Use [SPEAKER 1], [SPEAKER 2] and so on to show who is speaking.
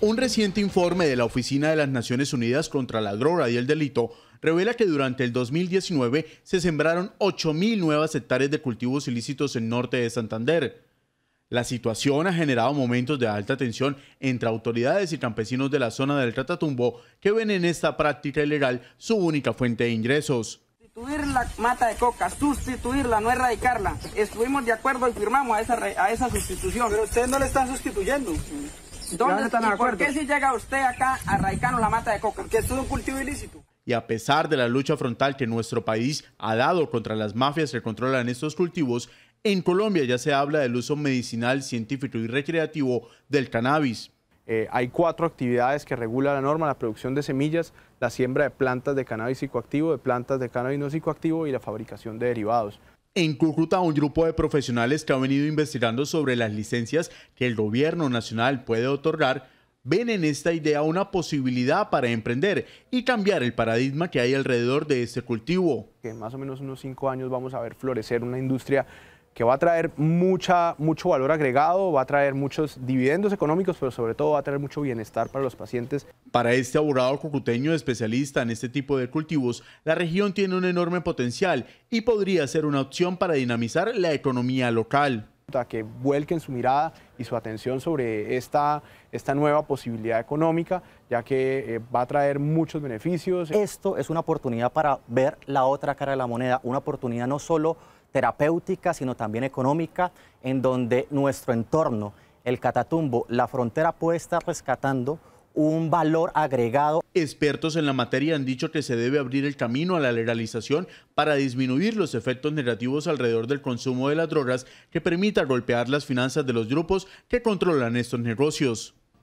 [SPEAKER 1] Un reciente informe de la Oficina de las Naciones Unidas contra la Droga y el Delito revela que durante el 2019 se sembraron 8.000 nuevas hectáreas de cultivos ilícitos en norte de Santander. La situación ha generado momentos de alta tensión entre autoridades y campesinos de la zona del Tratatumbo, que ven en esta práctica ilegal su única fuente de ingresos.
[SPEAKER 2] Sustituir la mata de coca, sustituirla, no erradicarla. Estuvimos de acuerdo y firmamos a esa, sustitución. Pero ustedes no la están sustituyendo. ¿Dónde y qué si llega usted acá a la mata de coca? Que es un cultivo ilícito.
[SPEAKER 1] Y a pesar de la lucha frontal que nuestro país ha dado contra las mafias que controlan estos cultivos, en Colombia ya se habla del uso medicinal, científico y recreativo del cannabis. Eh, hay cuatro actividades que regula la norma, la producción de semillas, la siembra de plantas de cannabis psicoactivo, de plantas de cannabis no psicoactivo y la fabricación de derivados. En Cúcuta, un grupo de profesionales que ha venido investigando sobre las licencias que el gobierno nacional puede otorgar ven en esta idea una posibilidad para emprender y cambiar el paradigma que hay alrededor de este cultivo. Que en más o menos unos cinco años vamos a ver florecer una industria que va a traer mucha, mucho valor agregado, va a traer muchos dividendos económicos, pero sobre todo va a traer mucho bienestar para los pacientes. Para este abogado cucuteño especialista en este tipo de cultivos, la región tiene un enorme potencial y podría ser una opción para dinamizar la economía local a que vuelquen su mirada y su atención sobre esta, esta nueva posibilidad
[SPEAKER 3] económica, ya que eh, va a traer muchos beneficios. Esto es una oportunidad para ver la otra cara de la moneda, una oportunidad no solo terapéutica, sino también económica, en donde nuestro entorno, el Catatumbo, la frontera puede estar rescatando un valor agregado
[SPEAKER 1] Expertos en la materia han dicho que se debe abrir el camino a la legalización para disminuir los efectos negativos alrededor del consumo de las drogas que permita golpear las finanzas de los grupos que controlan estos negocios.